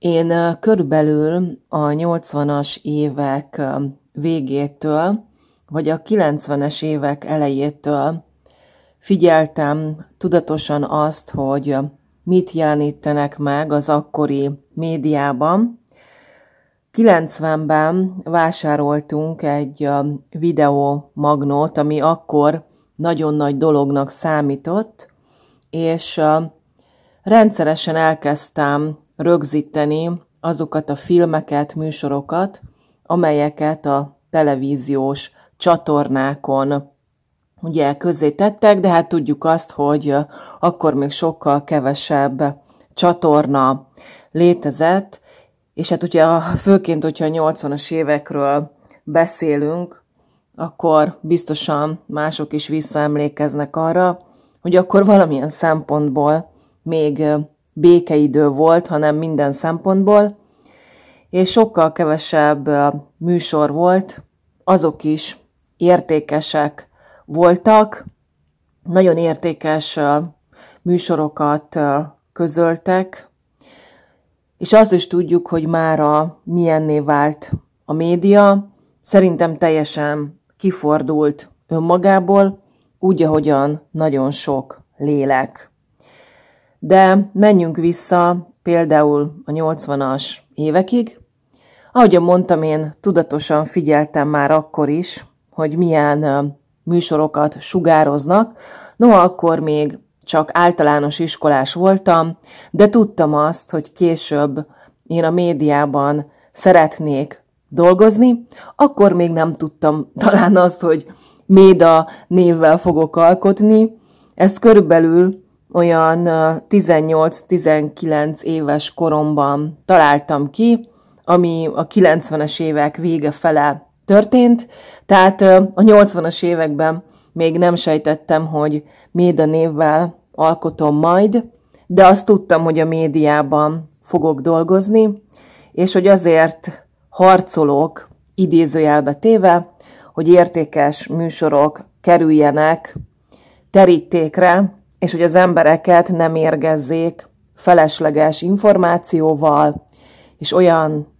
Én körülbelül a 80-as évek végétől, vagy a 90-es évek elejétől figyeltem tudatosan azt, hogy mit jelenítenek meg az akkori médiában. 90-ben vásároltunk egy videó magnót, ami akkor nagyon nagy dolognak számított, és rendszeresen elkezdtem rögzíteni azokat a filmeket, műsorokat, amelyeket a televíziós csatornákon ugye közé tettek, de hát tudjuk azt, hogy akkor még sokkal kevesebb csatorna létezett, és hát ugye főként, hogyha a 80-as évekről beszélünk, akkor biztosan mások is visszaemlékeznek arra, hogy akkor valamilyen szempontból még békeidő volt, hanem minden szempontból, és sokkal kevesebb műsor volt, azok is értékesek voltak, nagyon értékes műsorokat közöltek, és azt is tudjuk, hogy mára milyenné vált a média, szerintem teljesen kifordult önmagából, úgy, ahogyan nagyon sok lélek. De menjünk vissza például a 80-as évekig. Ahogy mondtam, én tudatosan figyeltem már akkor is, hogy milyen műsorokat sugároznak. No, akkor még csak általános iskolás voltam, de tudtam azt, hogy később én a médiában szeretnék dolgozni. Akkor még nem tudtam talán azt, hogy Méda névvel fogok alkotni. Ezt körülbelül olyan 18-19 éves koromban találtam ki, ami a 90-es évek vége fele történt, tehát a 80-as években még nem sejtettem, hogy Méda névvel alkotom majd, de azt tudtam, hogy a médiában fogok dolgozni, és hogy azért harcolok, idézőjelbe téve, hogy értékes műsorok kerüljenek terítékre, és hogy az embereket nem érgezzék felesleges információval, és olyan,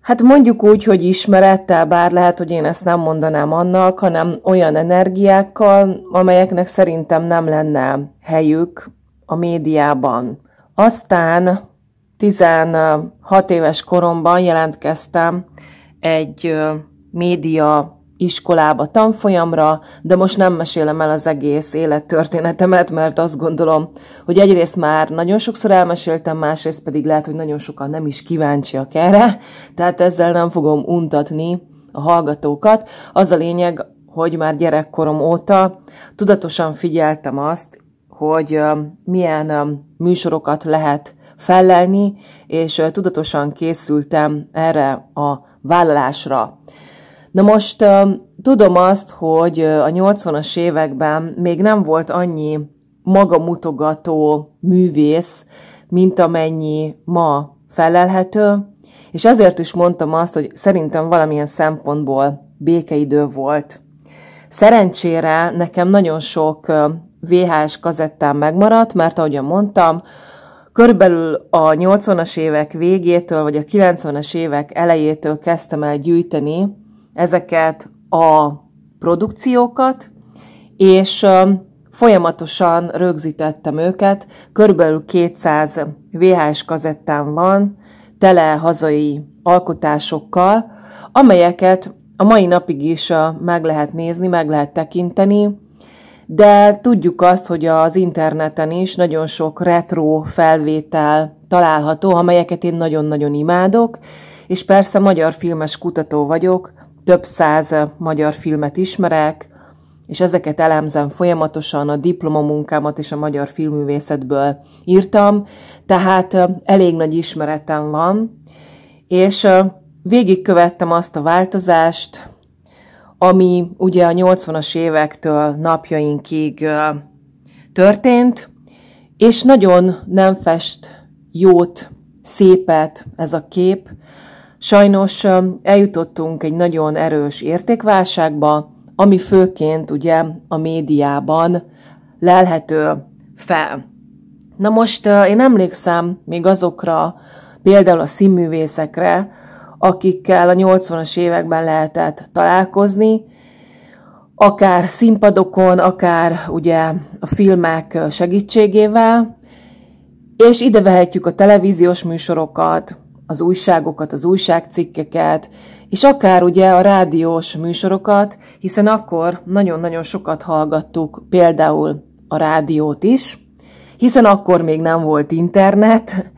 hát mondjuk úgy, hogy ismerettel, bár lehet, hogy én ezt nem mondanám annak, hanem olyan energiákkal, amelyeknek szerintem nem lenne helyük a médiában. Aztán 16 éves koromban jelentkeztem egy média iskolába, tanfolyamra, de most nem mesélem el az egész élettörténetemet, mert azt gondolom, hogy egyrészt már nagyon sokszor elmeséltem, másrészt pedig lehet, hogy nagyon sokan nem is kíváncsiak erre, tehát ezzel nem fogom untatni a hallgatókat. Az a lényeg, hogy már gyerekkorom óta tudatosan figyeltem azt, hogy milyen műsorokat lehet fellelni, és tudatosan készültem erre a vállalásra. Na most tudom azt, hogy a 80-as években még nem volt annyi magamutogató művész, mint amennyi ma felelhető, és ezért is mondtam azt, hogy szerintem valamilyen szempontból békeidő volt. Szerencsére nekem nagyon sok VHS kazettám megmaradt, mert ahogyan mondtam, körülbelül a 80-as évek végétől, vagy a 90-es évek elejétől kezdtem el gyűjteni ezeket a produkciókat, és folyamatosan rögzítettem őket. Körülbelül 200 VHS kazettán van, tele hazai alkotásokkal, amelyeket a mai napig is meg lehet nézni, meg lehet tekinteni, de tudjuk azt, hogy az interneten is nagyon sok retro felvétel található, amelyeket én nagyon-nagyon imádok, és persze magyar filmes kutató vagyok, több száz magyar filmet ismerek, és ezeket elemzem folyamatosan, a diplomamunkámat és a magyar filmművészetből írtam, tehát elég nagy ismeretem van, és végigkövettem azt a változást, ami ugye a 80-as évektől napjainkig történt, és nagyon nem fest jót, szépet ez a kép, Sajnos eljutottunk egy nagyon erős értékválságba, ami főként ugye a médiában lelhető fel. Na most én emlékszem még azokra, például a színművészekre, akikkel a 80-as években lehetett találkozni, akár színpadokon, akár ugye a filmek segítségével, és ide vehetjük a televíziós műsorokat, az újságokat, az újságcikkeket, és akár ugye a rádiós műsorokat, hiszen akkor nagyon-nagyon sokat hallgattuk például a rádiót is, hiszen akkor még nem volt internet,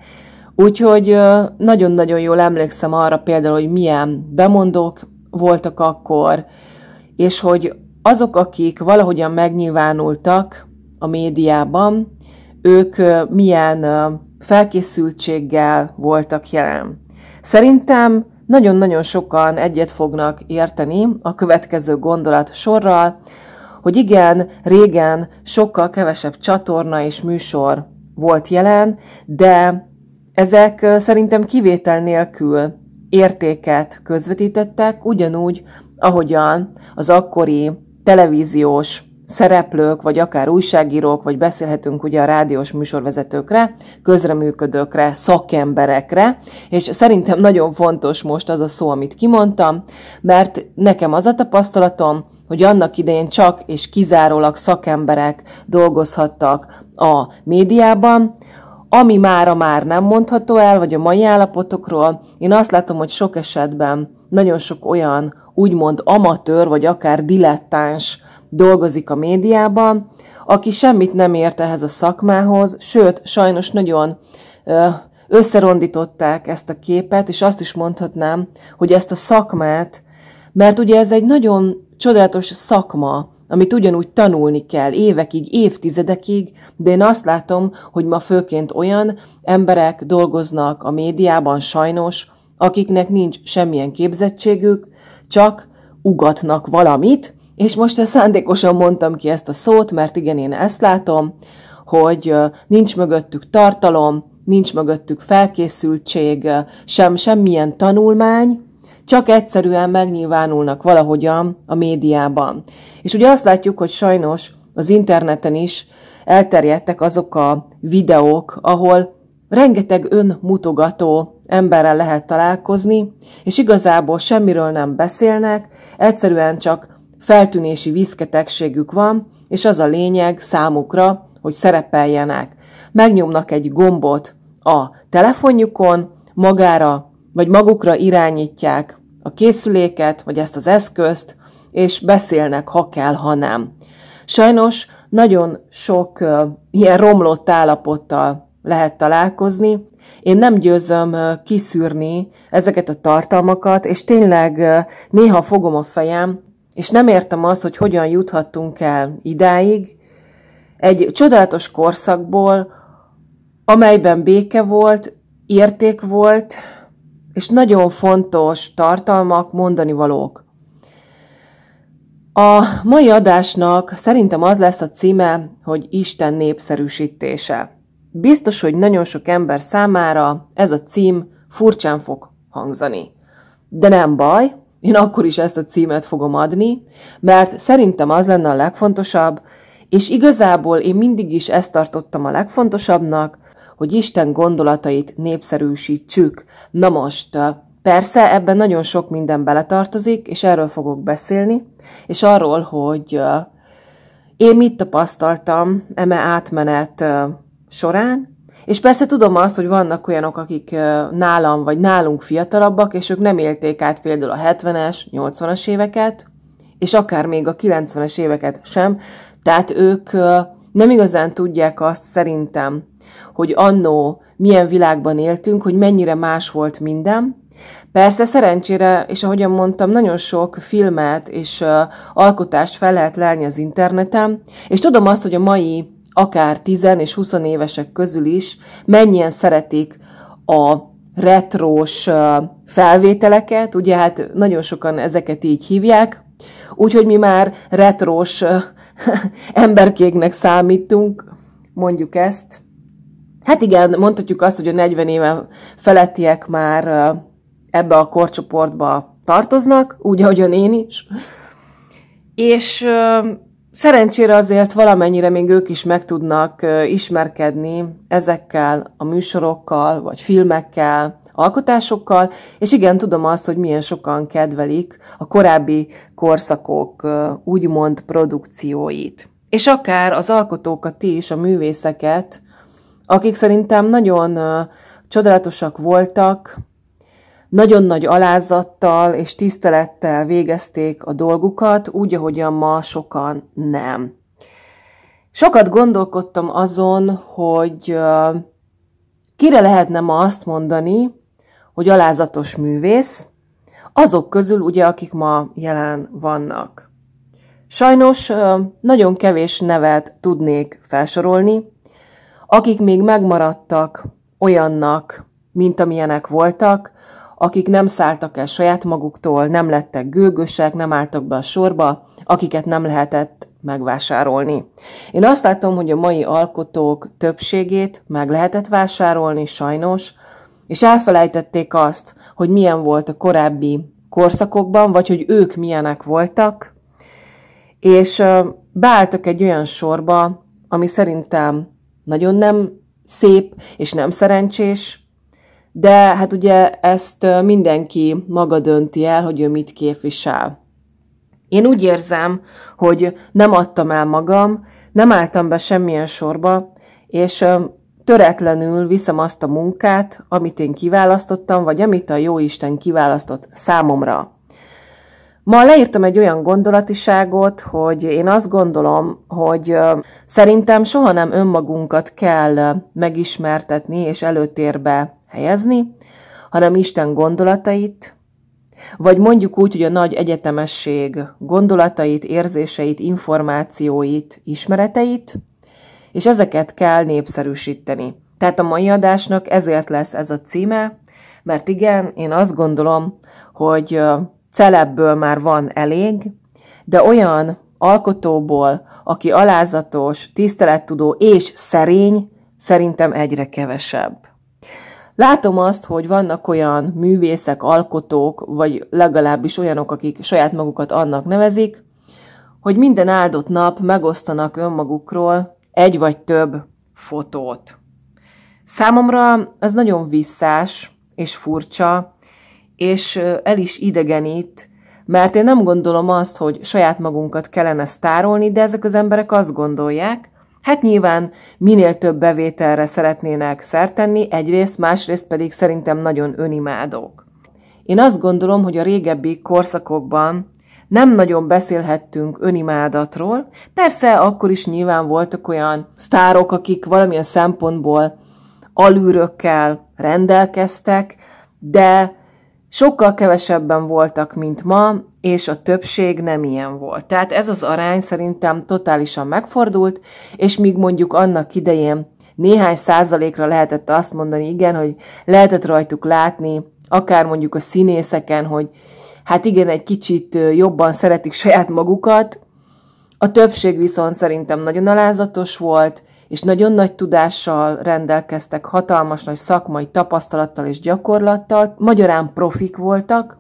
úgyhogy nagyon-nagyon jól emlékszem arra például, hogy milyen bemondók voltak akkor, és hogy azok, akik valahogyan megnyilvánultak a médiában, ők milyen felkészültséggel voltak jelen. Szerintem nagyon-nagyon sokan egyet fognak érteni a következő gondolat sorral, hogy igen, régen sokkal kevesebb csatorna és műsor volt jelen, de ezek szerintem kivétel nélkül értéket közvetítettek, ugyanúgy, ahogyan az akkori televíziós szereplők, vagy akár újságírók, vagy beszélhetünk ugye a rádiós műsorvezetőkre, közreműködőkre, szakemberekre, és szerintem nagyon fontos most az a szó, amit kimondtam, mert nekem az a tapasztalatom, hogy annak idején csak és kizárólag szakemberek dolgozhattak a médiában, ami mára már nem mondható el, vagy a mai állapotokról, én azt látom, hogy sok esetben nagyon sok olyan úgymond amatőr, vagy akár dilettáns dolgozik a médiában, aki semmit nem ért ehhez a szakmához, sőt, sajnos nagyon összerondították ezt a képet, és azt is mondhatnám, hogy ezt a szakmát, mert ugye ez egy nagyon csodálatos szakma, amit ugyanúgy tanulni kell évekig, évtizedekig, de én azt látom, hogy ma főként olyan emberek dolgoznak a médiában sajnos, akiknek nincs semmilyen képzettségük, csak ugatnak valamit, és most szándékosan mondtam ki ezt a szót, mert igen, én ezt látom, hogy nincs mögöttük tartalom, nincs mögöttük felkészültség, sem semmilyen tanulmány, csak egyszerűen megnyilvánulnak valahogyan a médiában. És ugye azt látjuk, hogy sajnos az interneten is elterjedtek azok a videók, ahol rengeteg önmutogató emberrel lehet találkozni, és igazából semmiről nem beszélnek, egyszerűen csak feltűnési viszketegségük van, és az a lényeg számukra, hogy szerepeljenek. Megnyomnak egy gombot a telefonjukon, magára vagy magukra irányítják a készüléket, vagy ezt az eszközt, és beszélnek, ha kell, ha nem. Sajnos nagyon sok uh, ilyen romlott állapottal lehet találkozni. Én nem győzöm uh, kiszűrni ezeket a tartalmakat, és tényleg uh, néha fogom a fejem, és nem értem azt, hogy hogyan juthattunk el idáig, egy csodálatos korszakból, amelyben béke volt, érték volt, és nagyon fontos tartalmak, mondani valók. A mai adásnak szerintem az lesz a címe, hogy Isten népszerűsítése. Biztos, hogy nagyon sok ember számára ez a cím furcsán fog hangzani. De nem baj, én akkor is ezt a címet fogom adni, mert szerintem az lenne a legfontosabb, és igazából én mindig is ezt tartottam a legfontosabbnak, hogy Isten gondolatait népszerűsítsük. Na most, persze ebben nagyon sok minden beletartozik, és erről fogok beszélni, és arról, hogy én mit tapasztaltam eme átmenet során, és persze tudom azt, hogy vannak olyanok, akik nálam vagy nálunk fiatalabbak, és ők nem élték át például a 70-es, 80-as éveket, és akár még a 90-es éveket sem, tehát ők nem igazán tudják azt szerintem, hogy annó milyen világban éltünk, hogy mennyire más volt minden. Persze szerencsére, és ahogyan mondtam, nagyon sok filmet és alkotást fel lehet lelni az interneten, és tudom azt, hogy a mai akár 10 és 20 évesek közül is mennyien szeretik a retrós felvételeket, ugye hát nagyon sokan ezeket így hívják, úgyhogy mi már retrós emberkégnek számítunk, mondjuk ezt. Hát igen, mondhatjuk azt, hogy a 40 éve felettiek már ebbe a korcsoportba tartoznak, úgy, ahogyan én is. És Szerencsére azért valamennyire még ők is meg tudnak ismerkedni ezekkel a műsorokkal, vagy filmekkel, alkotásokkal, és igen, tudom azt, hogy milyen sokan kedvelik a korábbi korszakok úgymond produkcióit. És akár az alkotókat is, a művészeket, akik szerintem nagyon csodálatosak voltak, nagyon nagy alázattal és tisztelettel végezték a dolgukat, úgy, ahogyan ma sokan nem. Sokat gondolkodtam azon, hogy kire lehetne ma azt mondani, hogy alázatos művész, azok közül ugye, akik ma jelen vannak. Sajnos nagyon kevés nevet tudnék felsorolni, akik még megmaradtak olyannak, mint amilyenek voltak, akik nem szálltak el saját maguktól, nem lettek gőgösek, nem álltak be a sorba, akiket nem lehetett megvásárolni. Én azt látom, hogy a mai alkotók többségét meg lehetett vásárolni, sajnos, és elfelejtették azt, hogy milyen volt a korábbi korszakokban, vagy hogy ők milyenek voltak, és beálltak egy olyan sorba, ami szerintem nagyon nem szép és nem szerencsés, de hát ugye ezt mindenki maga dönti el, hogy ő mit képvisel. Én úgy érzem, hogy nem adtam el magam, nem álltam be semmilyen sorba, és töretlenül viszem azt a munkát, amit én kiválasztottam, vagy amit a Jóisten kiválasztott számomra. Ma leírtam egy olyan gondolatiságot, hogy én azt gondolom, hogy szerintem soha nem önmagunkat kell megismertetni és előtérbe helyezni, hanem Isten gondolatait, vagy mondjuk úgy, hogy a nagy egyetemesség gondolatait, érzéseit, információit, ismereteit, és ezeket kell népszerűsíteni. Tehát a mai adásnak ezért lesz ez a címe, mert igen, én azt gondolom, hogy celebből már van elég, de olyan alkotóból, aki alázatos, tisztelettudó és szerény, szerintem egyre kevesebb. Látom azt, hogy vannak olyan művészek, alkotók, vagy legalábbis olyanok, akik saját magukat annak nevezik, hogy minden áldott nap megosztanak önmagukról egy vagy több fotót. Számomra ez nagyon visszás és furcsa, és el is idegenít, mert én nem gondolom azt, hogy saját magunkat kellene sztárolni, de ezek az emberek azt gondolják, Hát nyilván minél több bevételre szeretnének szertenni, egyrészt, másrészt pedig szerintem nagyon önimádók. Én azt gondolom, hogy a régebbi korszakokban nem nagyon beszélhettünk önimádatról. Persze akkor is nyilván voltak olyan sztárok, akik valamilyen szempontból alűrökkel rendelkeztek, de sokkal kevesebben voltak, mint ma, és a többség nem ilyen volt. Tehát ez az arány szerintem totálisan megfordult, és míg mondjuk annak idején néhány százalékra lehetett azt mondani, igen, hogy lehetett rajtuk látni, akár mondjuk a színészeken, hogy hát igen, egy kicsit jobban szeretik saját magukat, a többség viszont szerintem nagyon alázatos volt, és nagyon nagy tudással rendelkeztek, hatalmas nagy szakmai tapasztalattal és gyakorlattal, magyarán profik voltak,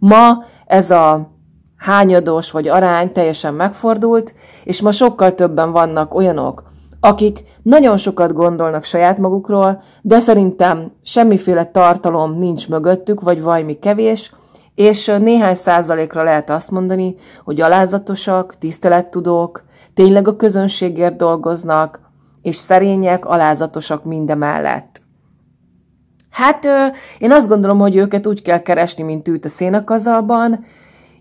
Ma ez a hányados vagy arány teljesen megfordult, és ma sokkal többen vannak olyanok, akik nagyon sokat gondolnak saját magukról, de szerintem semmiféle tartalom nincs mögöttük, vagy valami kevés, és néhány százalékra lehet azt mondani, hogy alázatosak, tisztelettudók, tényleg a közönségért dolgoznak, és szerények, alázatosak mindemellett. Hát én azt gondolom, hogy őket úgy kell keresni, mint őt a szénakazalban,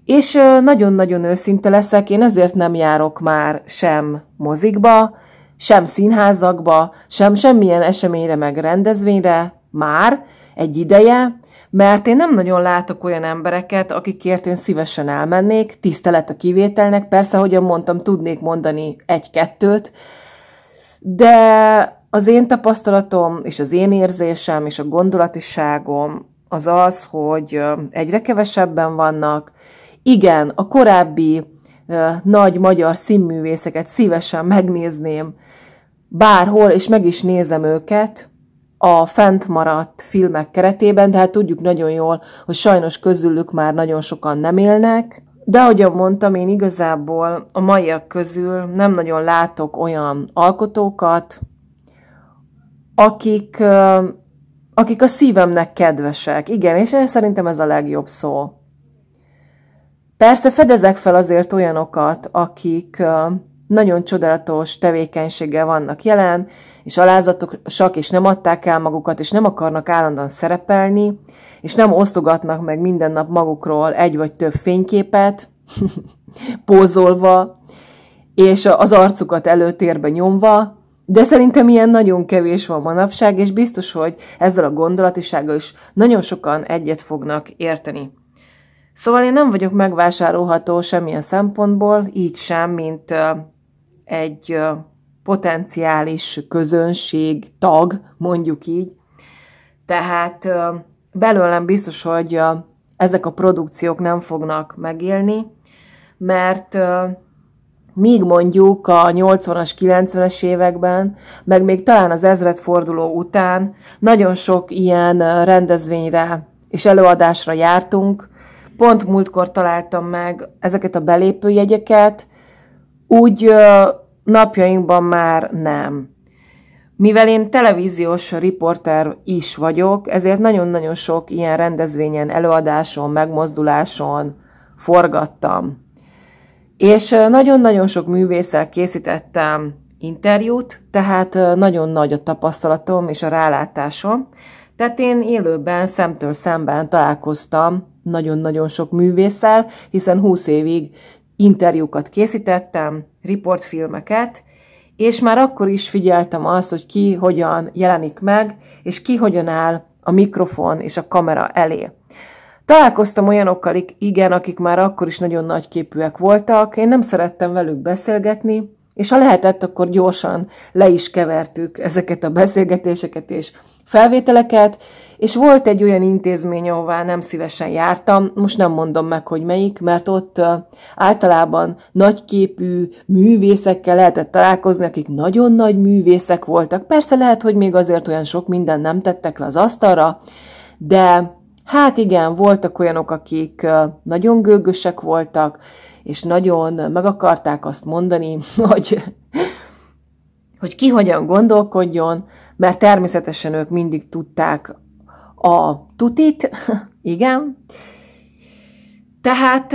és nagyon-nagyon őszinte leszek, én ezért nem járok már sem mozikba, sem színházakba, sem semmilyen eseményre meg rendezvényre, már egy ideje, mert én nem nagyon látok olyan embereket, akikért én szívesen elmennék, tisztelet a kivételnek, persze, ahogyan mondtam, tudnék mondani egy-kettőt, de az én tapasztalatom, és az én érzésem, és a gondolatiságom az az, hogy egyre kevesebben vannak. Igen, a korábbi nagy magyar színművészeket szívesen megnézném bárhol, és meg is nézem őket, a fent maradt filmek keretében, de hát tudjuk nagyon jól, hogy sajnos közülük már nagyon sokan nem élnek, de ahogyan mondtam, én igazából a maiak közül nem nagyon látok olyan alkotókat, akik, akik a szívemnek kedvesek. Igen, és szerintem ez a legjobb szó. Persze fedezek fel azért olyanokat, akik nagyon csodálatos tevékenységgel vannak jelen, és alázatosak, és nem adták el magukat, és nem akarnak állandóan szerepelni, és nem osztogatnak meg minden nap magukról egy vagy több fényképet, pózolva, és az arcukat előtérbe nyomva, de szerintem ilyen nagyon kevés van manapság, és biztos, hogy ezzel a gondolatisággal is nagyon sokan egyet fognak érteni. Szóval én nem vagyok megvásárolható semmilyen szempontból, így sem, mint egy potenciális közönség tag, mondjuk így. Tehát belőlem biztos, hogy ezek a produkciók nem fognak megélni, mert míg mondjuk a 80-as, 90-es években, meg még talán az ezredforduló után nagyon sok ilyen rendezvényre és előadásra jártunk. Pont múltkor találtam meg ezeket a belépőjegyeket, úgy napjainkban már nem. Mivel én televíziós riporter is vagyok, ezért nagyon-nagyon sok ilyen rendezvényen, előadáson, megmozduláson forgattam. És nagyon-nagyon sok művészel készítettem interjút, tehát nagyon nagy a tapasztalatom és a rálátásom. Tehát én élőben, szemtől szemben találkoztam nagyon-nagyon sok művészel, hiszen 20 évig interjúkat készítettem, riportfilmeket, és már akkor is figyeltem azt, hogy ki hogyan jelenik meg, és ki hogyan áll a mikrofon és a kamera elé. Találkoztam olyanokkal, igen, akik már akkor is nagyon nagyképűek voltak, én nem szerettem velük beszélgetni, és ha lehetett, akkor gyorsan le is kevertük ezeket a beszélgetéseket és felvételeket, és volt egy olyan intézmény, ahová nem szívesen jártam, most nem mondom meg, hogy melyik, mert ott általában nagyképű művészekkel lehetett találkozni, akik nagyon nagy művészek voltak. Persze lehet, hogy még azért olyan sok minden nem tettek le az asztalra, de Hát igen, voltak olyanok, akik nagyon gőgösek voltak, és nagyon meg akarták azt mondani, hogy, hogy ki hogyan gondolkodjon, mert természetesen ők mindig tudták a tutit, igen. Tehát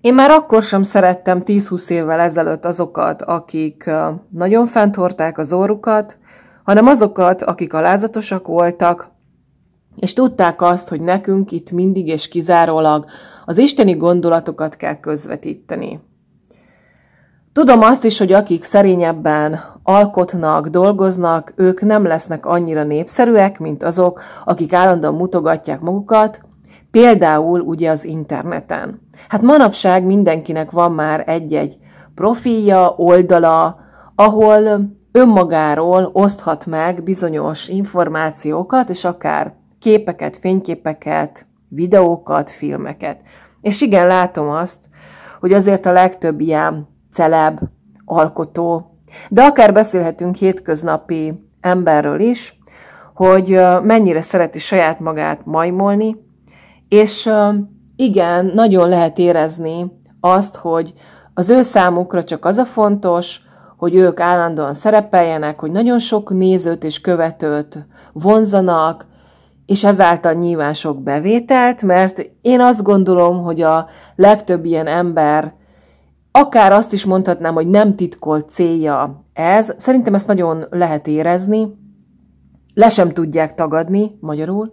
én már akkor sem szerettem 10-20 évvel ezelőtt azokat, akik nagyon fenntorták az orrukat, hanem azokat, akik alázatosak voltak, és tudták azt, hogy nekünk itt mindig és kizárólag az isteni gondolatokat kell közvetíteni. Tudom azt is, hogy akik szerényebben alkotnak, dolgoznak, ők nem lesznek annyira népszerűek, mint azok, akik állandóan mutogatják magukat, például ugye az interneten. Hát manapság mindenkinek van már egy-egy profilja, oldala, ahol önmagáról oszthat meg bizonyos információkat, és akár képeket, fényképeket, videókat, filmeket. És igen, látom azt, hogy azért a legtöbb ilyen celeb, alkotó, de akár beszélhetünk hétköznapi emberről is, hogy mennyire szereti saját magát majmolni, és igen, nagyon lehet érezni azt, hogy az ő számukra csak az a fontos, hogy ők állandóan szerepeljenek, hogy nagyon sok nézőt és követőt vonzanak, és ezáltal nyilván sok bevételt, mert én azt gondolom, hogy a legtöbb ilyen ember, akár azt is mondhatnám, hogy nem titkolt célja ez, szerintem ezt nagyon lehet érezni, le sem tudják tagadni, magyarul.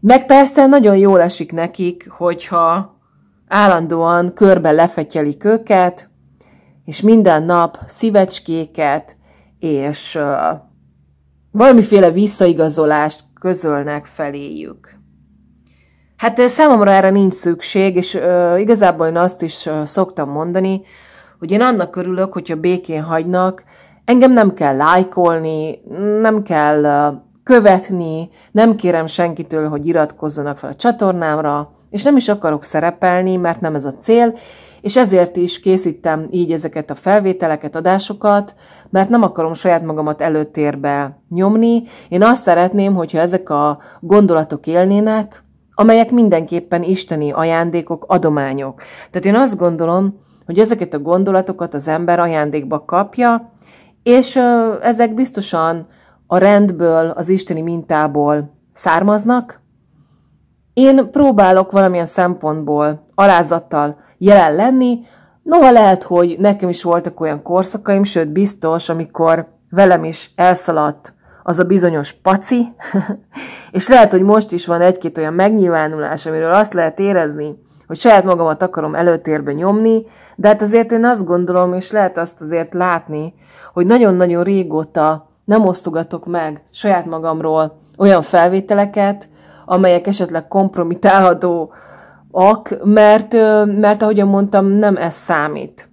Meg persze nagyon jól esik nekik, hogyha állandóan körbe lefetyelik őket, és minden nap szívecskéket, és valamiféle visszaigazolást közölnek feléjük. Hát eh, számomra erre nincs szükség, és ö, eh, igazából én azt is ö, eh, szoktam mondani, hogy én annak örülök, hogyha békén hagynak, engem nem kell lájkolni, nem kell ö, követni, nem kérem senkitől, hogy iratkozzanak fel a csatornámra, és nem is akarok szerepelni, mert nem ez a cél, és ezért is készítem így ezeket a felvételeket, adásokat, mert nem akarom saját magamat előtérbe nyomni. Én azt szeretném, hogyha ezek a gondolatok élnének, amelyek mindenképpen isteni ajándékok, adományok. Tehát én azt gondolom, hogy ezeket a gondolatokat az ember ajándékba kapja, és ezek biztosan a rendből, az isteni mintából származnak. Én próbálok valamilyen szempontból, alázattal jelen lenni. Noha lehet, hogy nekem is voltak olyan korszakaim, sőt biztos, amikor velem is elszaladt az a bizonyos paci, és lehet, hogy most is van egy-két olyan megnyilvánulás, amiről azt lehet érezni, hogy saját magamat akarom előtérbe nyomni, de hát azért én azt gondolom, és lehet azt azért látni, hogy nagyon-nagyon régóta nem osztogatok meg saját magamról olyan felvételeket, amelyek esetleg kompromitálható ak, mert, mert ahogyan mondtam, nem ez számít.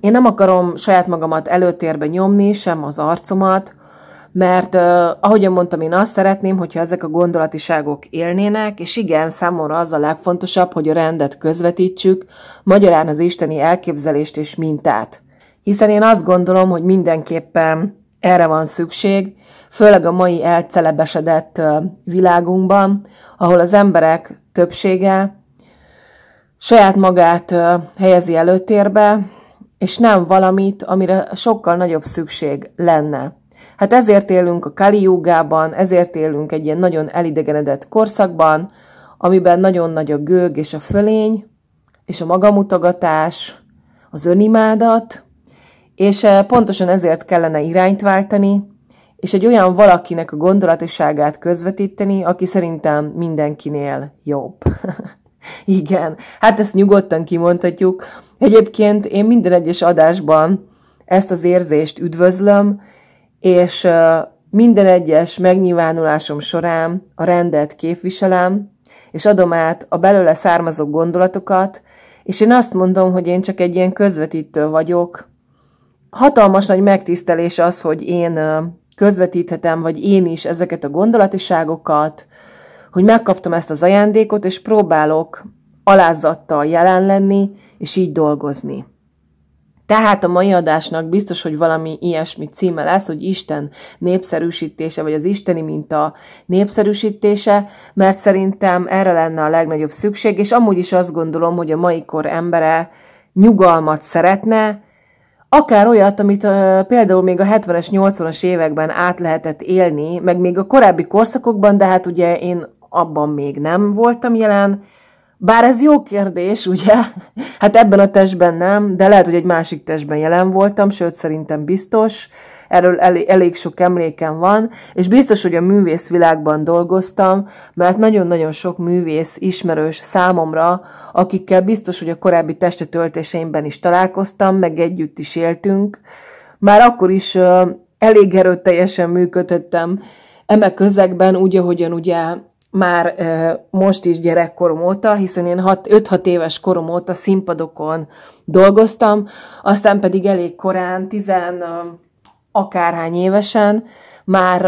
Én nem akarom saját magamat előtérbe nyomni, sem az arcomat, mert ahogyan mondtam, én azt szeretném, hogyha ezek a gondolatiságok élnének, és igen, számomra az a legfontosabb, hogy a rendet közvetítsük, magyarán az isteni elképzelést és mintát. Hiszen én azt gondolom, hogy mindenképpen erre van szükség, főleg a mai elcelebesedett világunkban, ahol az emberek többsége saját magát helyezi előtérbe, és nem valamit, amire sokkal nagyobb szükség lenne. Hát ezért élünk a Kali ezért élünk egy ilyen nagyon elidegenedett korszakban, amiben nagyon nagy a gőg és a fölény, és a magamutogatás, az önimádat, és pontosan ezért kellene irányt váltani, és egy olyan valakinek a gondolatiságát közvetíteni, aki szerintem mindenkinél jobb. Igen, hát ezt nyugodtan kimondhatjuk. Egyébként én minden egyes adásban ezt az érzést üdvözlöm, és minden egyes megnyilvánulásom során a rendet képviselem, és adom át a belőle származó gondolatokat, és én azt mondom, hogy én csak egy ilyen közvetítő vagyok. Hatalmas nagy megtisztelés az, hogy én közvetíthetem, vagy én is ezeket a gondolatiságokat, hogy megkaptam ezt az ajándékot, és próbálok alázattal jelen lenni, és így dolgozni. Tehát a mai adásnak biztos, hogy valami ilyesmi címe lesz, hogy Isten népszerűsítése, vagy az isteni minta népszerűsítése, mert szerintem erre lenne a legnagyobb szükség, és amúgy is azt gondolom, hogy a mai kor embere nyugalmat szeretne, akár olyat, amit uh, például még a 70-es, 80-as években át lehetett élni, meg még a korábbi korszakokban, de hát ugye én abban még nem voltam jelen, bár ez jó kérdés, ugye? Hát ebben a testben nem, de lehet, hogy egy másik testben jelen voltam, sőt, szerintem biztos. Erről elég, elég sok emlékem van, és biztos, hogy a művészvilágban dolgoztam, mert nagyon-nagyon sok művész ismerős számomra, akikkel biztos, hogy a korábbi testetöltéseimben is találkoztam, meg együtt is éltünk. Már akkor is uh, elég erőteljesen működhettem eme közegben, úgy, ahogyan ugye már most is gyerekkorom óta, hiszen én 5-6 éves korom óta színpadokon dolgoztam, aztán pedig elég korán, 10 akárhány évesen már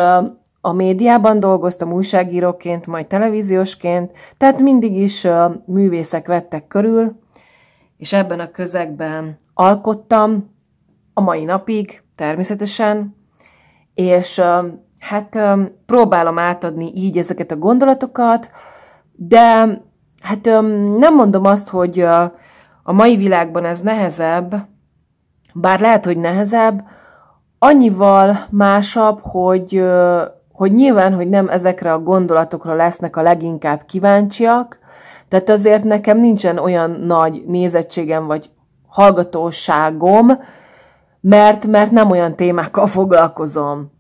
a médiában dolgoztam újságíróként, majd televíziósként, tehát mindig is művészek vettek körül, és ebben a közegben alkottam a mai napig természetesen, és hát próbálom átadni így ezeket a gondolatokat, de hát nem mondom azt, hogy a mai világban ez nehezebb, bár lehet, hogy nehezebb, annyival másabb, hogy, hogy nyilván, hogy nem ezekre a gondolatokra lesznek a leginkább kíváncsiak, tehát azért nekem nincsen olyan nagy nézettségem vagy hallgatóságom, mert, mert nem olyan témákkal foglalkozom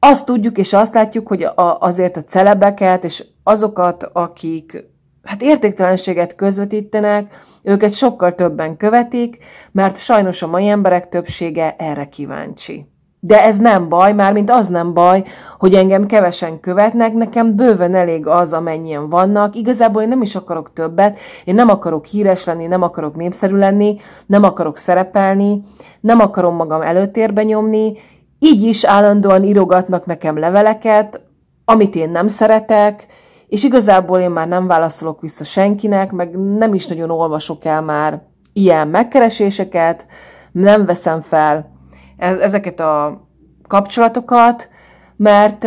azt tudjuk és azt látjuk, hogy a, azért a celebeket és azokat, akik hát értéktelenséget közvetítenek, őket sokkal többen követik, mert sajnos a mai emberek többsége erre kíváncsi. De ez nem baj, mármint mint az nem baj, hogy engem kevesen követnek, nekem bőven elég az, amennyien vannak. Igazából én nem is akarok többet, én nem akarok híres lenni, nem akarok népszerű lenni, nem akarok szerepelni, nem akarom magam előtérbe nyomni, így is állandóan írogatnak nekem leveleket, amit én nem szeretek, és igazából én már nem válaszolok vissza senkinek, meg nem is nagyon olvasok el már ilyen megkereséseket, nem veszem fel ezeket a kapcsolatokat, mert,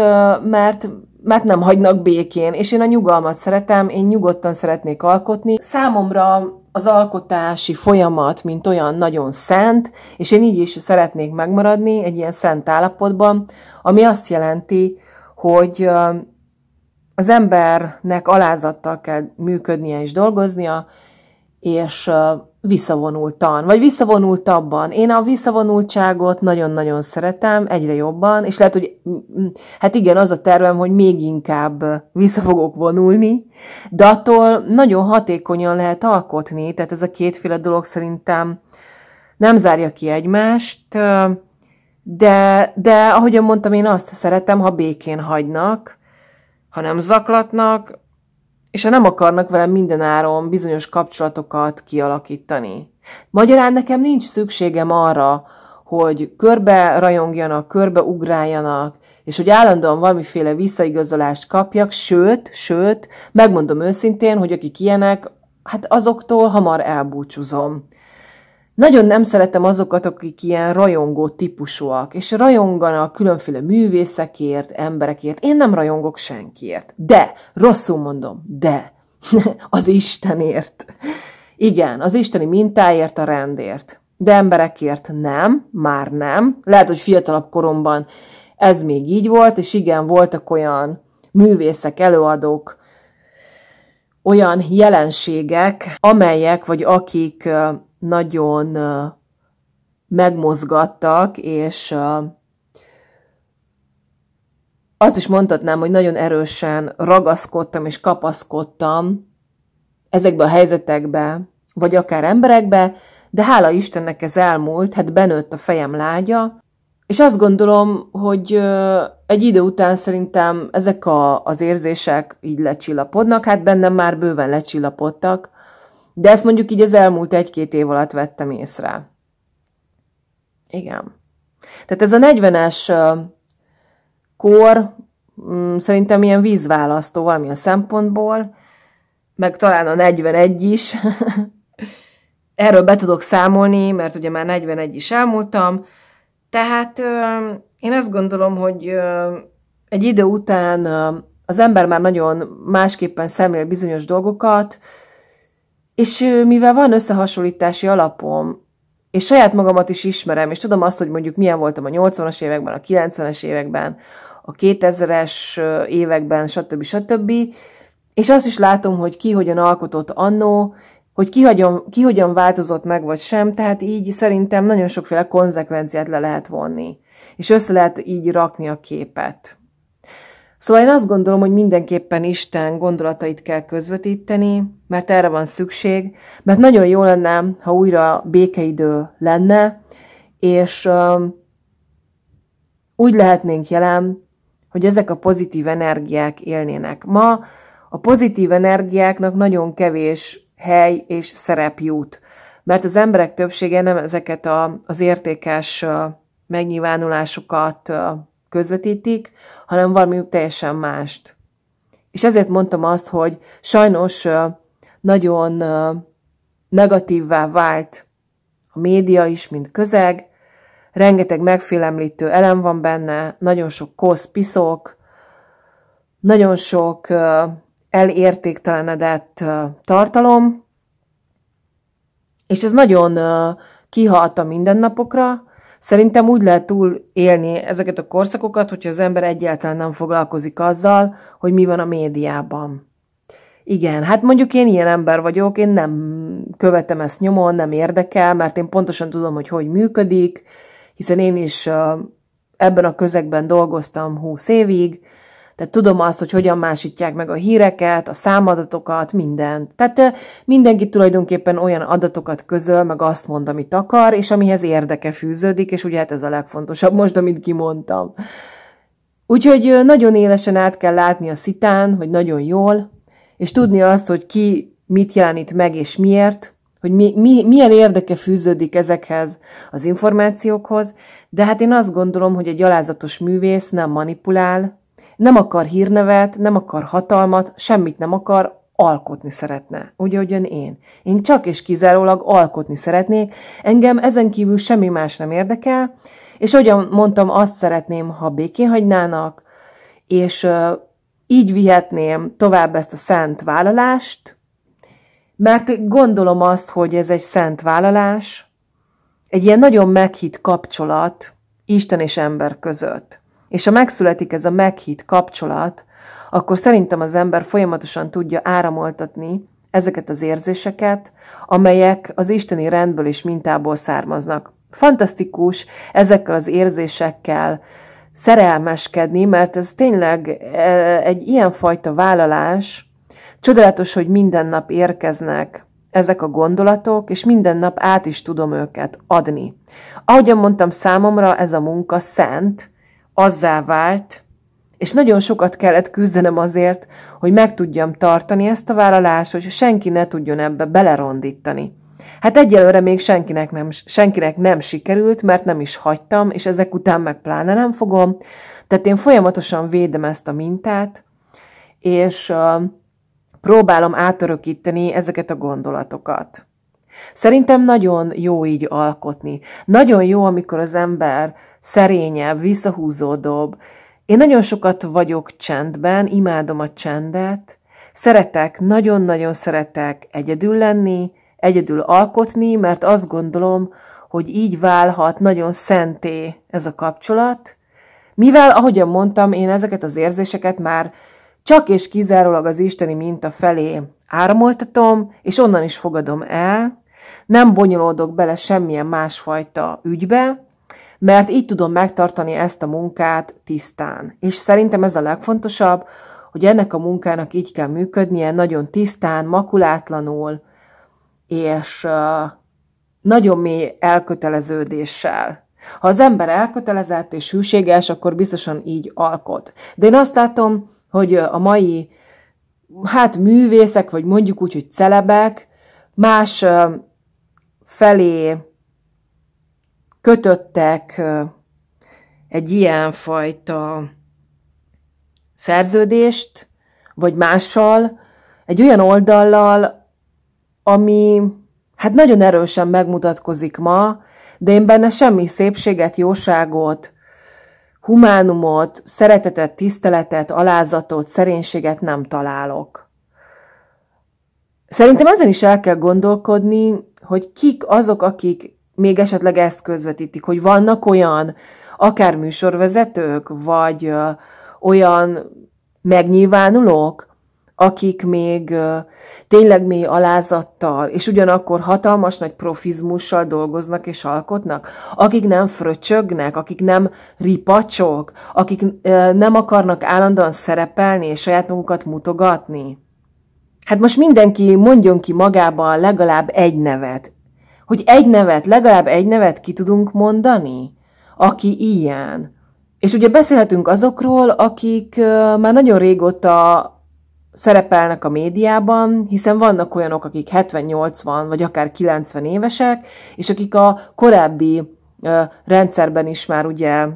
mert, mert nem hagynak békén, és én a nyugalmat szeretem, én nyugodtan szeretnék alkotni. Számomra az alkotási folyamat, mint olyan nagyon szent, és én így is szeretnék megmaradni egy ilyen szent állapotban, ami azt jelenti, hogy az embernek alázattal kell működnie és dolgoznia, és visszavonultan, vagy visszavonultabban. Én a visszavonultságot nagyon-nagyon szeretem, egyre jobban, és lehet, hogy hát igen, az a tervem, hogy még inkább vissza fogok vonulni, de attól nagyon hatékonyan lehet alkotni, tehát ez a kétféle dolog szerintem nem zárja ki egymást, de, de ahogyan mondtam, én azt szeretem, ha békén hagynak, ha nem zaklatnak, és ha nem akarnak velem mindenáron bizonyos kapcsolatokat kialakítani. Magyarán nekem nincs szükségem arra, hogy körbe rajongjanak, körbe ugráljanak, és hogy állandóan valamiféle visszaigazolást kapjak, sőt, sőt, megmondom őszintén, hogy akik ilyenek, hát azoktól hamar elbúcsúzom. Nagyon nem szeretem azokat, akik ilyen rajongó típusúak, és rajonganak különféle művészekért, emberekért. Én nem rajongok senkiért. De, rosszul mondom, de, az Istenért. Igen, az isteni mintáért, a rendért. De emberekért nem, már nem. Lehet, hogy fiatalabb koromban ez még így volt, és igen, voltak olyan művészek, előadók, olyan jelenségek, amelyek vagy akik nagyon megmozgattak, és azt is mondhatnám, hogy nagyon erősen ragaszkodtam és kapaszkodtam ezekbe a helyzetekbe, vagy akár emberekbe, de hála Istennek ez elmúlt, hát benőtt a fejem lágya, és azt gondolom, hogy egy idő után szerintem ezek a, az érzések így lecsillapodnak, hát bennem már bőven lecsillapodtak, de ezt mondjuk így az elmúlt egy-két év alatt vettem észre. Igen. Tehát ez a 40-es kor mm, szerintem ilyen vízválasztó valamilyen szempontból, meg talán a 41 is. Erről be tudok számolni, mert ugye már 41 is elmúltam. Tehát én azt gondolom, hogy egy idő után az ember már nagyon másképpen szemlél bizonyos dolgokat, és mivel van összehasonlítási alapom, és saját magamat is ismerem, és tudom azt, hogy mondjuk milyen voltam a 80-as években, a 90-es években, a 2000-es években, stb. stb. És azt is látom, hogy ki hogyan alkotott annó, hogy ki hagyom, ki hogyan változott meg, vagy sem, tehát így szerintem nagyon sokféle konzekvenciát le lehet vonni. És össze lehet így rakni a képet. Szóval én azt gondolom, hogy mindenképpen Isten gondolatait kell közvetíteni, mert erre van szükség, mert nagyon jó lenne, ha újra békeidő lenne, és úgy lehetnénk jelen, hogy ezek a pozitív energiák élnének. Ma a pozitív energiáknak nagyon kevés hely és szerep jut, mert az emberek többsége nem ezeket a, az értékes megnyilvánulásokat, közvetítik, hanem valami teljesen mást. És ezért mondtam azt, hogy sajnos nagyon negatívvá vált a média is, mint közeg, rengeteg megfélemlítő elem van benne, nagyon sok kosz, piszok, nagyon sok elértéktelenedett tartalom, és ez nagyon kihalt a mindennapokra, Szerintem úgy lehet túl élni ezeket a korszakokat, hogyha az ember egyáltalán nem foglalkozik azzal, hogy mi van a médiában. Igen, hát mondjuk én ilyen ember vagyok, én nem követem ezt nyomon, nem érdekel, mert én pontosan tudom, hogy hogy működik, hiszen én is ebben a közegben dolgoztam 20 évig, tehát tudom azt, hogy hogyan másítják meg a híreket, a számadatokat, mindent. Tehát mindenki tulajdonképpen olyan adatokat közöl, meg azt mond, amit akar, és amihez érdeke fűződik, és ugye hát ez a legfontosabb most, amit kimondtam. Úgyhogy nagyon élesen át kell látni a szitán, hogy nagyon jól, és tudni azt, hogy ki mit jelenít meg és miért, hogy mi, mi, milyen érdeke fűződik ezekhez az információkhoz, de hát én azt gondolom, hogy egy alázatos művész nem manipulál, nem akar hírnevet, nem akar hatalmat, semmit nem akar, alkotni szeretne. Ugye, ugyan én. Én csak és kizárólag alkotni szeretnék, engem ezen kívül semmi más nem érdekel, és ahogyan mondtam, azt szeretném, ha békén hagynának, és uh, így vihetném tovább ezt a szent vállalást, mert gondolom azt, hogy ez egy szent vállalás, egy ilyen nagyon meghitt kapcsolat Isten és ember között és ha megszületik ez a meghitt kapcsolat, akkor szerintem az ember folyamatosan tudja áramoltatni ezeket az érzéseket, amelyek az isteni rendből és mintából származnak. Fantasztikus ezekkel az érzésekkel szerelmeskedni, mert ez tényleg e, egy ilyenfajta vállalás, Csodálatos, hogy minden nap érkeznek ezek a gondolatok, és minden nap át is tudom őket adni. Ahogyan mondtam, számomra ez a munka szent, azzá vált, és nagyon sokat kellett küzdenem azért, hogy meg tudjam tartani ezt a vállalást, hogy senki ne tudjon ebbe belerondítani. Hát egyelőre még senkinek nem, senkinek nem sikerült, mert nem is hagytam, és ezek után meg pláne nem fogom. Tehát én folyamatosan védem ezt a mintát, és uh, próbálom átörökíteni ezeket a gondolatokat. Szerintem nagyon jó így alkotni. Nagyon jó, amikor az ember szerényebb, visszahúzódóbb. Én nagyon sokat vagyok csendben, imádom a csendet, szeretek, nagyon-nagyon szeretek egyedül lenni, egyedül alkotni, mert azt gondolom, hogy így válhat nagyon szenté ez a kapcsolat, mivel, ahogyan mondtam, én ezeket az érzéseket már csak és kizárólag az isteni minta felé áramoltatom, és onnan is fogadom el, nem bonyolódok bele semmilyen másfajta ügybe, mert így tudom megtartani ezt a munkát tisztán. És szerintem ez a legfontosabb, hogy ennek a munkának így kell működnie, nagyon tisztán, makulátlanul, és nagyon mély elköteleződéssel. Ha az ember elkötelezett és hűséges, akkor biztosan így alkot. De én azt látom, hogy a mai hát művészek, vagy mondjuk úgy, hogy celebek, más felé kötöttek egy ilyenfajta szerződést, vagy mással, egy olyan oldallal, ami hát nagyon erősen megmutatkozik ma, de én benne semmi szépséget, jóságot, humánumot, szeretetet, tiszteletet, alázatot, szerénységet nem találok. Szerintem ezen is el kell gondolkodni, hogy kik azok, akik még esetleg ezt közvetítik, hogy vannak olyan, akár műsorvezetők, vagy ö, olyan megnyilvánulók, akik még ö, tényleg mély alázattal, és ugyanakkor hatalmas nagy profizmussal dolgoznak és alkotnak, akik nem fröcsögnek, akik nem ripacsok, akik ö, nem akarnak állandóan szerepelni és saját magukat mutogatni. Hát most mindenki mondjon ki magában legalább egy nevet, hogy egy nevet, legalább egy nevet ki tudunk mondani, aki ilyen. És ugye beszélhetünk azokról, akik már nagyon régóta szerepelnek a médiában, hiszen vannak olyanok, akik 70-80 vagy akár 90 évesek, és akik a korábbi rendszerben is már ugye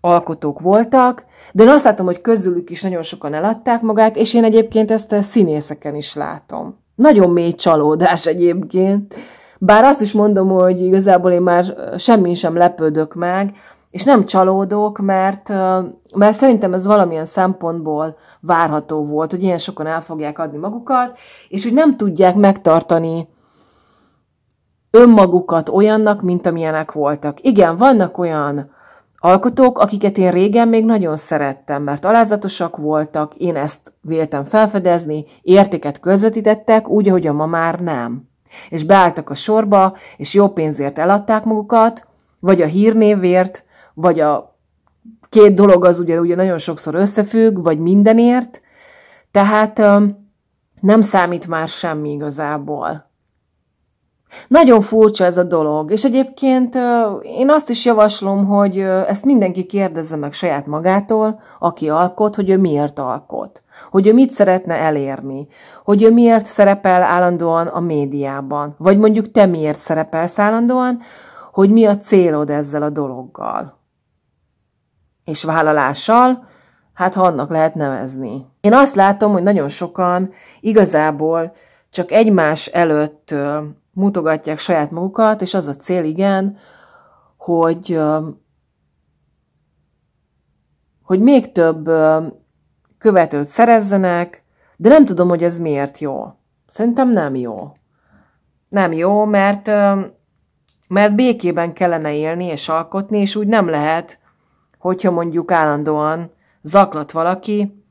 alkotók voltak, de én azt látom, hogy közülük is nagyon sokan eladták magát, és én egyébként ezt a színészeken is látom. Nagyon mély csalódás egyébként. Bár azt is mondom, hogy igazából én már semmin sem lepődök meg, és nem csalódok, mert, mert szerintem ez valamilyen szempontból várható volt, hogy ilyen sokan el fogják adni magukat, és hogy nem tudják megtartani önmagukat olyannak, mint amilyenek voltak. Igen, vannak olyan alkotók, akiket én régen még nagyon szerettem, mert alázatosak voltak, én ezt véltem felfedezni, értéket közvetítettek, úgy, ahogy a ma már nem és beálltak a sorba, és jó pénzért eladták magukat, vagy a hírnévért, vagy a két dolog az ugye, ugye nagyon sokszor összefügg, vagy mindenért, tehát nem számít már semmi igazából. Nagyon furcsa ez a dolog, és egyébként én azt is javaslom, hogy ezt mindenki kérdezze meg saját magától, aki alkot, hogy ő miért alkot, hogy ő mit szeretne elérni, hogy ő miért szerepel állandóan a médiában, vagy mondjuk te miért szerepelsz állandóan, hogy mi a célod ezzel a dologgal. És vállalással, hát ha annak lehet nevezni. Én azt látom, hogy nagyon sokan igazából csak egymás előtt mutogatják saját magukat, és az a cél, igen, hogy, hogy még több követőt szerezzenek, de nem tudom, hogy ez miért jó. Szerintem nem jó. Nem jó, mert, mert békében kellene élni és alkotni, és úgy nem lehet, hogyha mondjuk állandóan zaklat valaki,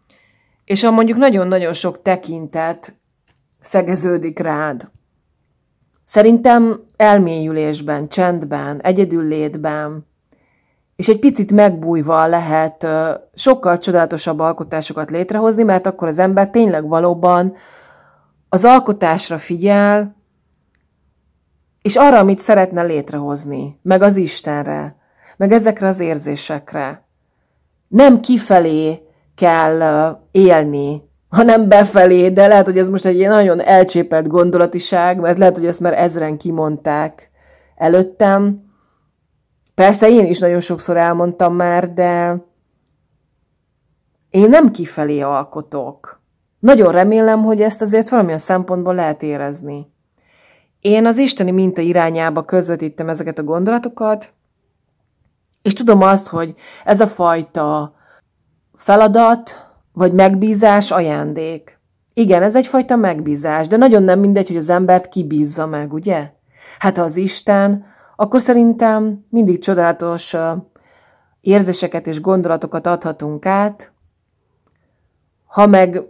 és ha mondjuk nagyon-nagyon sok tekintet szegeződik rád, Szerintem elmélyülésben, csendben, egyedül létben, és egy picit megbújva lehet sokkal csodálatosabb alkotásokat létrehozni, mert akkor az ember tényleg valóban az alkotásra figyel, és arra, amit szeretne létrehozni, meg az Istenre, meg ezekre az érzésekre. Nem kifelé kell élni hanem befelé, de lehet, hogy ez most egy ilyen nagyon elcsépelt gondolatiság, mert lehet, hogy ezt már ezren kimondták előttem. Persze én is nagyon sokszor elmondtam már, de én nem kifelé alkotok. Nagyon remélem, hogy ezt azért valamilyen szempontból lehet érezni. Én az isteni minta irányába közvetítem ezeket a gondolatokat, és tudom azt, hogy ez a fajta feladat, vagy megbízás, ajándék. Igen, ez egyfajta megbízás, de nagyon nem mindegy, hogy az embert kibízza meg, ugye? Hát ha az Isten, akkor szerintem mindig csodálatos érzéseket és gondolatokat adhatunk át, ha meg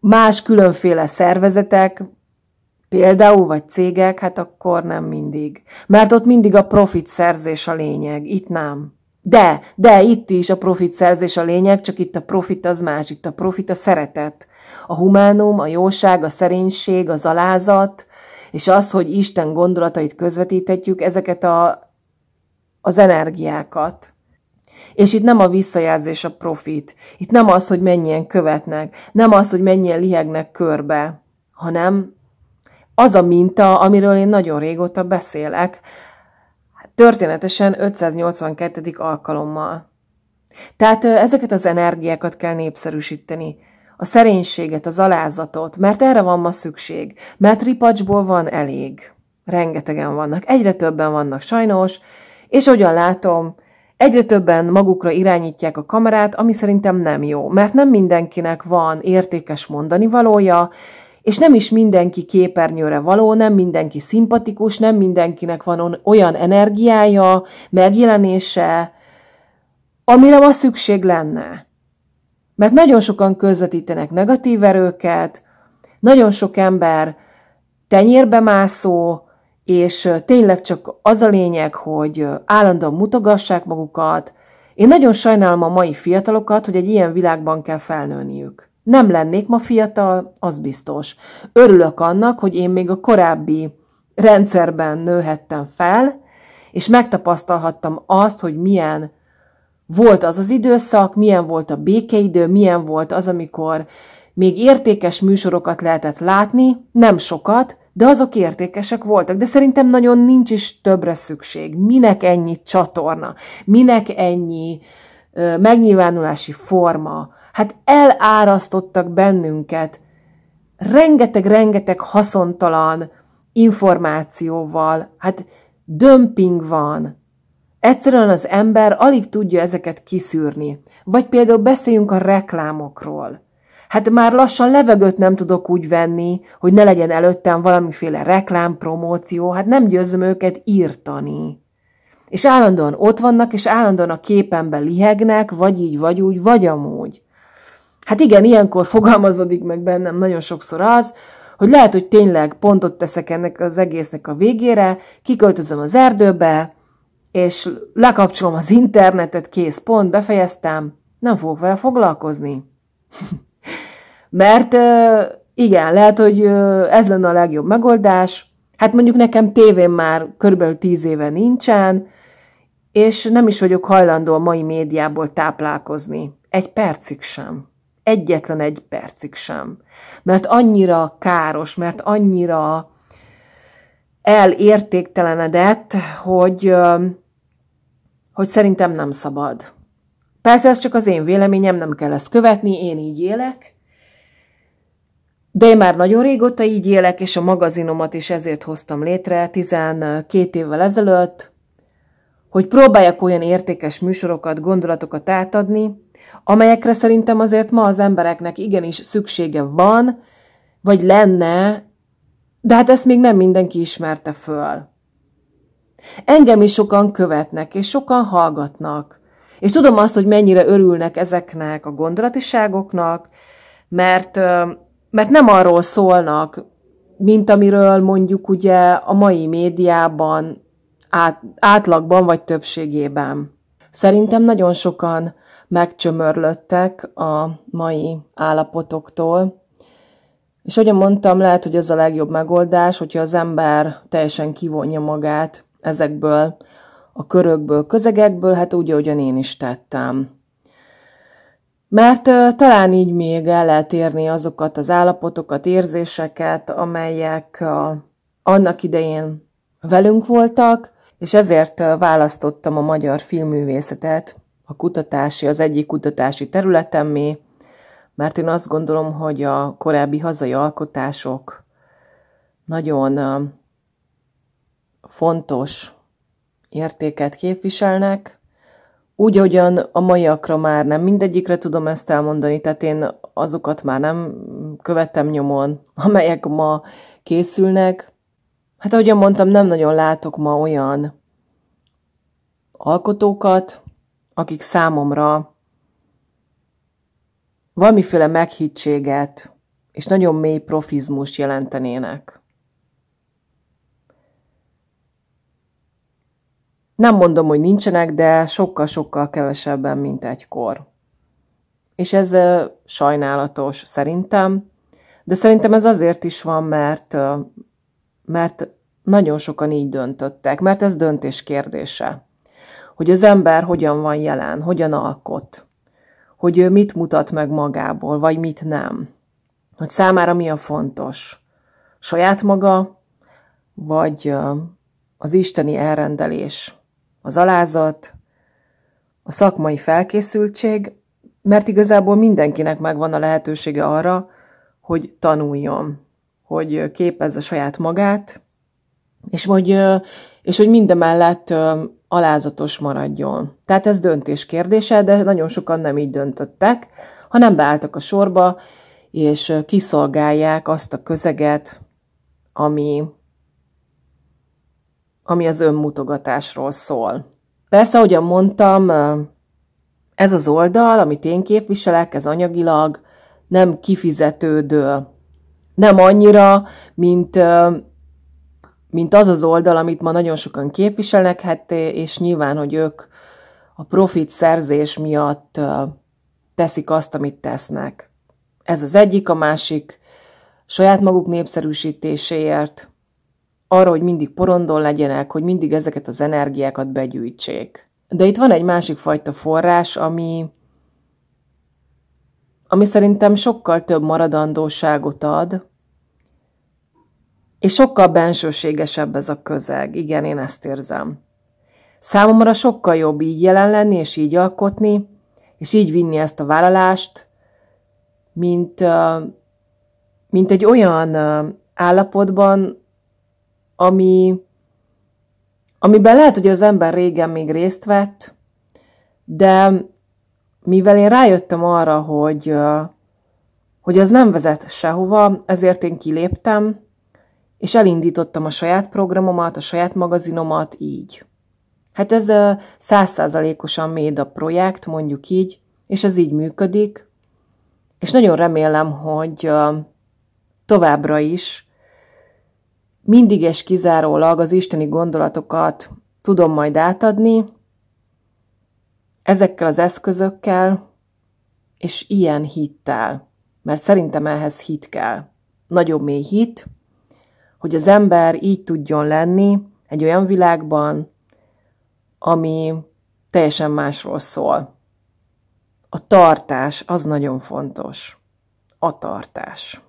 más különféle szervezetek, például, vagy cégek, hát akkor nem mindig. Mert ott mindig a profit szerzés a lényeg, itt nem. De, de itt is a profit szerzés a lényeg, csak itt a profit az más, itt a profit a szeretet. A humánum, a jóság, a szerénység, az alázat, és az, hogy Isten gondolatait közvetíthetjük, ezeket a, az energiákat. És itt nem a visszajelzés a profit, itt nem az, hogy mennyien követnek, nem az, hogy mennyien lihegnek körbe, hanem az a minta, amiről én nagyon régóta beszélek, történetesen 582. alkalommal. Tehát ezeket az energiákat kell népszerűsíteni, a szerénységet, az alázatot, mert erre van ma szükség, mert ripacsból van elég. Rengetegen vannak, egyre többen vannak sajnos, és ahogyan látom, egyre többen magukra irányítják a kamerát, ami szerintem nem jó, mert nem mindenkinek van értékes mondani valója, és nem is mindenki képernyőre való, nem mindenki szimpatikus, nem mindenkinek van olyan energiája, megjelenése, amire ma szükség lenne. Mert nagyon sokan közvetítenek negatív erőket, nagyon sok ember tenyérbe mászó, és tényleg csak az a lényeg, hogy állandóan mutogassák magukat. Én nagyon sajnálom a mai fiatalokat, hogy egy ilyen világban kell felnőniük. Nem lennék ma fiatal, az biztos. Örülök annak, hogy én még a korábbi rendszerben nőhettem fel, és megtapasztalhattam azt, hogy milyen volt az az időszak, milyen volt a békeidő, milyen volt az, amikor még értékes műsorokat lehetett látni, nem sokat, de azok értékesek voltak. De szerintem nagyon nincs is többre szükség. Minek ennyi csatorna? Minek ennyi ö, megnyilvánulási forma? hát elárasztottak bennünket rengeteg-rengeteg haszontalan információval, hát dömping van. Egyszerűen az ember alig tudja ezeket kiszűrni. Vagy például beszéljünk a reklámokról. Hát már lassan levegőt nem tudok úgy venni, hogy ne legyen előttem valamiféle reklám, promóció, hát nem győzöm őket írtani. És állandóan ott vannak, és állandóan a képenben lihegnek, vagy így, vagy úgy, vagy amúgy. Hát igen, ilyenkor fogalmazódik meg bennem nagyon sokszor az, hogy lehet, hogy tényleg pontot teszek ennek az egésznek a végére, kiköltözöm az erdőbe, és lekapcsolom az internetet, kész pont, befejeztem, nem fogok vele foglalkozni. Mert igen, lehet, hogy ez lenne a legjobb megoldás. Hát mondjuk nekem tévén már körülbelül tíz éve nincsen, és nem is vagyok hajlandó a mai médiából táplálkozni. Egy percig sem egyetlen egy percig sem. Mert annyira káros, mert annyira elértéktelenedett, hogy, hogy szerintem nem szabad. Persze ez csak az én véleményem, nem kell ezt követni, én így élek, de én már nagyon régóta így élek, és a magazinomat is ezért hoztam létre 12 évvel ezelőtt, hogy próbáljak olyan értékes műsorokat, gondolatokat átadni, amelyekre szerintem azért ma az embereknek igenis szüksége van, vagy lenne, de hát ezt még nem mindenki ismerte föl. Engem is sokan követnek, és sokan hallgatnak. És tudom azt, hogy mennyire örülnek ezeknek a gondolatiságoknak, mert, mert nem arról szólnak, mint amiről mondjuk ugye a mai médiában át, átlagban vagy többségében. Szerintem nagyon sokan megcsömörlöttek a mai állapotoktól. És ahogy mondtam, lehet, hogy ez a legjobb megoldás, hogyha az ember teljesen kivonja magát ezekből a körökből, közegekből, hát úgy, ahogyan én is tettem. Mert uh, talán így még el lehet érni azokat az állapotokat, érzéseket, amelyek uh, annak idején velünk voltak, és ezért választottam a magyar filmművészetet a kutatási, az egyik kutatási területemé, mert én azt gondolom, hogy a korábbi hazai alkotások nagyon fontos értéket képviselnek, úgy, ahogyan a maiakra már nem mindegyikre tudom ezt elmondani, tehát én azokat már nem követtem nyomon, amelyek ma készülnek. Hát ahogyan mondtam, nem nagyon látok ma olyan alkotókat, akik számomra valamiféle meghittséget és nagyon mély profizmust jelentenének. Nem mondom, hogy nincsenek, de sokkal-sokkal kevesebben, mint egykor. És ez sajnálatos szerintem, de szerintem ez azért is van, mert, mert nagyon sokan így döntöttek, mert ez döntés kérdése hogy az ember hogyan van jelen, hogyan alkot, hogy ő mit mutat meg magából, vagy mit nem, hogy számára mi a fontos, saját maga, vagy az isteni elrendelés, az alázat, a szakmai felkészültség, mert igazából mindenkinek megvan a lehetősége arra, hogy tanuljon, hogy képezze saját magát, és hogy, és hogy mindemellett alázatos maradjon. Tehát ez döntés kérdése, de nagyon sokan nem így döntöttek, hanem beálltak a sorba, és kiszolgálják azt a közeget, ami, ami az önmutogatásról szól. Persze, ahogyan mondtam, ez az oldal, amit én képviselek, ez anyagilag nem kifizetődő. Nem annyira, mint mint az az oldal, amit ma nagyon sokan képviselnek, hát, és nyilván, hogy ők a profit szerzés miatt teszik azt, amit tesznek. Ez az egyik, a másik saját maguk népszerűsítéséért, arra, hogy mindig porondon legyenek, hogy mindig ezeket az energiákat begyűjtsék. De itt van egy másik fajta forrás, ami, ami szerintem sokkal több maradandóságot ad, és sokkal bensőségesebb ez a közeg, igen, én ezt érzem. Számomra sokkal jobb így jelen lenni, és így alkotni, és így vinni ezt a vállalást, mint, mint egy olyan állapotban, ami, amiben lehet, hogy az ember régen még részt vett, de mivel én rájöttem arra, hogy, hogy az nem vezet sehova, ezért én kiléptem, és elindítottam a saját programomat, a saját magazinomat így. Hát ez a százszázalékosan a projekt, mondjuk így, és ez így működik, és nagyon remélem, hogy továbbra is mindig és kizárólag az isteni gondolatokat tudom majd átadni, ezekkel az eszközökkel, és ilyen hittel, mert szerintem ehhez hit kell. Nagyon mély hit, hogy az ember így tudjon lenni egy olyan világban, ami teljesen másról szól. A tartás az nagyon fontos. A tartás.